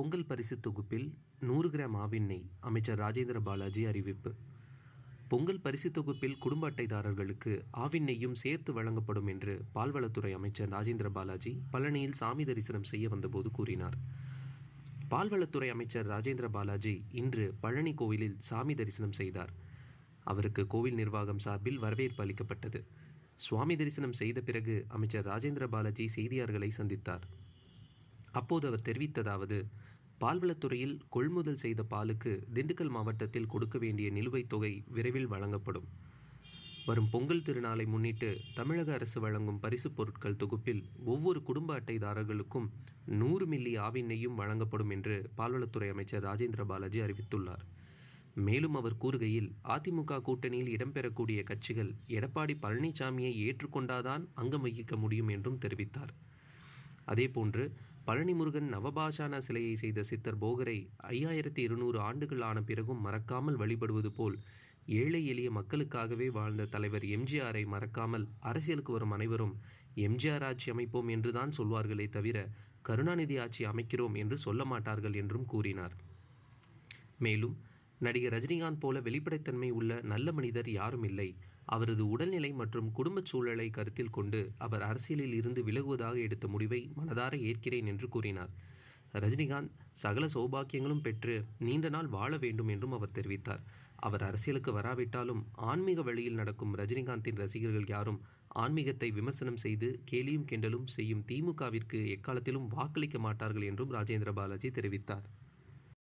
பொங்கல் பரிசு தொகுப்பில் நூறு கிராம் ஆவின் நெய் அமைச்சர் ராஜேந்திர பாலாஜி அறிவிப்பு பொங்கல் பரிசு தொகுப்பில் குடும்ப அட்டைதாரர்களுக்கு ஆவின் நெய்யும் சேர்த்து வழங்கப்படும் என்று பால்வளத்துறை அமைச்சர் ராஜேந்திர பாலாஜி பழனியில் சாமி தரிசனம் செய்ய வந்தபோது கூறினார் பால்வளத்துறை அமைச்சர் ராஜேந்திர பாலாஜி இன்று பழனி கோவிலில் சாமி தரிசனம் செய்தார் அவருக்கு கோவில் நிர்வாகம் சார்பில் வரவேற்பு அளிக்கப்பட்டது சுவாமி தரிசனம் செய்த பிறகு அமைச்சர் ராஜேந்திர பாலாஜி செய்தியாளர்களை சந்தித்தார் அப்போது அவர் தெரிவித்ததாவது பால்வளத்துறையில் கொள்முதல் செய்த பாலுக்கு திண்டுக்கல் மாவட்டத்தில் கொடுக்க வேண்டிய நிலுவைத் தொகை விரைவில் வழங்கப்படும் வரும் பொங்கல் திருநாளை முன்னிட்டு தமிழக அரசு வழங்கும் பரிசுப் பொருட்கள் தொகுப்பில் ஒவ்வொரு குடும்ப அட்டைதாரர்களுக்கும் நூறு மில்லி ஆவிண்ணையும் வழங்கப்படும் என்று பால்வளத்துறை அமைச்சர் ராஜேந்திர பாலாஜி அறிவித்துள்ளார் மேலும் அவர் கூறுகையில் அதிமுக கூட்டணியில் இடம்பெறக்கூடிய கட்சிகள் எடப்பாடி பழனிசாமியை ஏற்றுக்கொண்டாதான் அங்கம் வகிக்க முடியும் என்றும் தெரிவித்தார் அதேபோன்று பழனி முருகன் நவபாஷான சிலையை செய்த சித்தர் போகரை ஐயாயிரத்தி இருநூறு ஆண்டுகள் ஆன பிறகும் மறக்காமல் வழிபடுவது போல் ஏழை எளிய மக்களுக்காகவே வாழ்ந்த தலைவர் எம்ஜிஆரை மறக்காமல் அரசியலுக்கு வரும் அனைவரும் எம்ஜிஆர் ஆட்சி அமைப்போம் என்றுதான் சொல்வார்களே தவிர கருணாநிதி ஆட்சி அமைக்கிறோம் என்று சொல்ல மாட்டார்கள் என்றும் கூறினார் மேலும் நடிகர் ரஜினிகாந்த் போல வெளிப்படைத்தன்மை உள்ள நல்ல மனிதர் யாரும் இல்லை அவரது உடல்நிலை மற்றும் குடும்பச் சூழலை கருத்தில் கொண்டு அவர் அரசியலில் இருந்து விலகுவதாக எடுத்த முடிவை மனதார ஏற்கிறேன் என்று கூறினார் ரஜினிகாந்த் சகல சௌபாக்கியங்களும் பெற்று நீண்ட நாள் வாழ வேண்டும் என்றும் அவர் தெரிவித்தார் அவர் அரசியலுக்கு வராவிட்டாலும் ஆன்மீக வழியில் நடக்கும் ரஜினிகாந்தின் ரசிகர்கள் யாரும் ஆன்மீகத்தை விமர்சனம் செய்து கேலியும் கிண்டலும் செய்யும் திமுகவிற்கு எக்காலத்திலும் வாக்களிக்க மாட்டார்கள் என்றும் ராஜேந்திர பாலாஜி தெரிவித்தார்